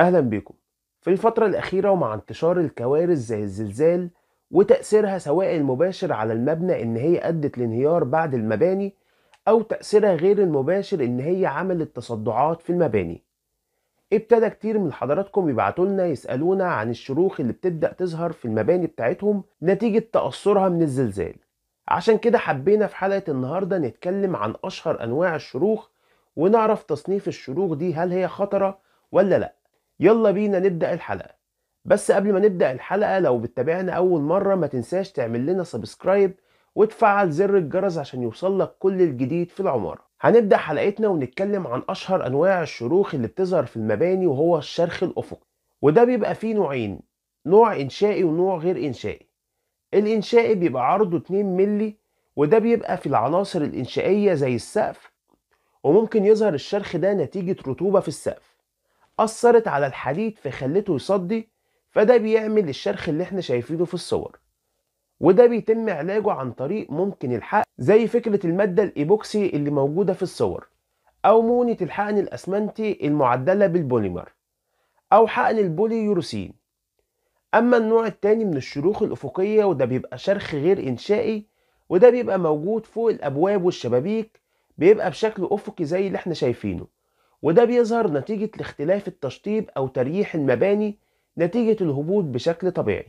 أهلا بكم في الفترة الأخيرة ومع انتشار الكوارث زي الزلزال وتأثيرها سواء المباشر على المبنى إن هي أدت لانهيار بعض المباني أو تأثيرها غير المباشر إن هي عملت تصدعات في المباني ابتدى كتير من حضراتكم يبعتوا لنا يسألونا عن الشروخ اللي بتبدأ تظهر في المباني بتاعتهم نتيجة تأثرها من الزلزال عشان كده حبينا في حلقة النهاردة نتكلم عن أشهر أنواع الشروخ ونعرف تصنيف الشروخ دي هل هي خطرة ولا لأ يلا بينا نبدأ الحلقة بس قبل ما نبدأ الحلقة لو بتتابعنا أول مرة ما تنساش تعمل لنا سبسكرايب وتفعل زر الجرس عشان يوصلك كل الجديد في العمارة هنبدأ حلقتنا ونتكلم عن أشهر أنواع الشروخ اللي بتظهر في المباني وهو الشرخ الأفقي وده بيبقى فيه نوعين نوع إنشائي ونوع غير إنشائي الإنشائي بيبقى عرضه 2 ملي وده بيبقى في العناصر الإنشائية زي السقف وممكن يظهر الشرخ ده نتيجة رطوبة في السقف أثرت على الحديد فخلته يصدي فده بيعمل الشرخ اللي احنا شايفينه في الصور وده بيتم علاجه عن طريق ممكن الحقن زي فكرة المادة الإيبوكسي اللي موجودة في الصور أو مونة الحقن الأسمنتي المعدلة بالبوليمر أو حقن البوليوروسين أما النوع التاني من الشروخ الأفقية وده بيبقى شرخ غير إنشائي وده بيبقى موجود فوق الأبواب والشبابيك بيبقى بشكل أفقي زي اللي احنا شايفينه وده بيظهر نتيجة لاختلاف التشطيب أو تريح المباني نتيجة الهبوط بشكل طبيعي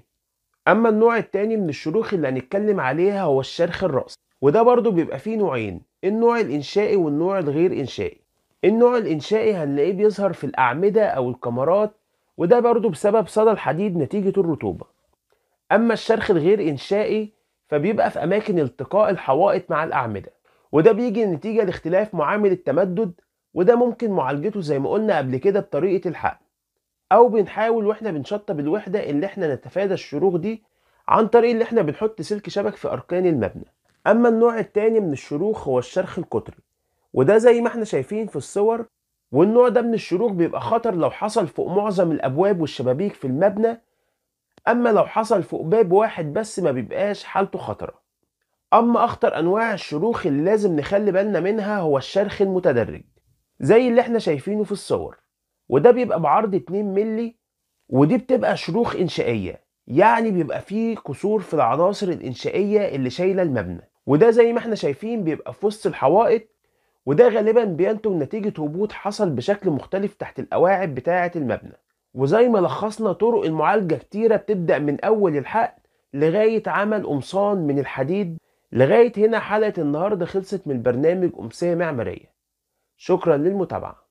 أما النوع التاني من الشروخ اللي هنتكلم عليها هو الشرخ الرأس وده برضو بيبقى فيه نوعين النوع الإنشائي والنوع الغير إنشائي النوع الإنشائي هنلاقيه بيظهر في الأعمدة أو الكمرات وده برضو بسبب صدى الحديد نتيجة الرطوبة أما الشرخ الغير إنشائي فبيبقى في أماكن التقاء الحوائط مع الأعمدة وده بيجي نتيجة لاختلاف معامل التمدد وده ممكن معالجته زي ما قلنا قبل كده بطريقة الحقن أو بنحاول وإحنا بنشطب الوحدة اللي إحنا نتفادى الشروخ دي عن طريق اللي إحنا بنحط سلك شبك في أركان المبنى أما النوع التاني من الشروخ هو الشرخ القطري وده زي ما إحنا شايفين في الصور والنوع ده من الشروخ بيبقى خطر لو حصل فوق معظم الأبواب والشبابيك في المبنى أما لو حصل فوق باب واحد بس ما بيبقاش حالته خطرة أما أخطر أنواع الشروخ اللي لازم نخلي بالنا منها هو الشرخ المتدرج زي اللي احنا شايفينه في الصور وده بيبقى بعرض 2 مللي ودي بتبقى شروخ انشائيه يعني بيبقى فيه كسور في العناصر الانشائيه اللي شايله المبنى وده زي ما احنا شايفين بيبقى في وسط الحوائط وده غالبا بينتج نتيجه هبوط حصل بشكل مختلف تحت الأواعب بتاعه المبنى وزي ما لخصنا طرق المعالجه كتيره بتبدا من اول الحقل لغايه عمل قمصان من الحديد لغايه هنا حلقه النهارده خلصت من برنامج امسيه معماريه شكرا للمتابعه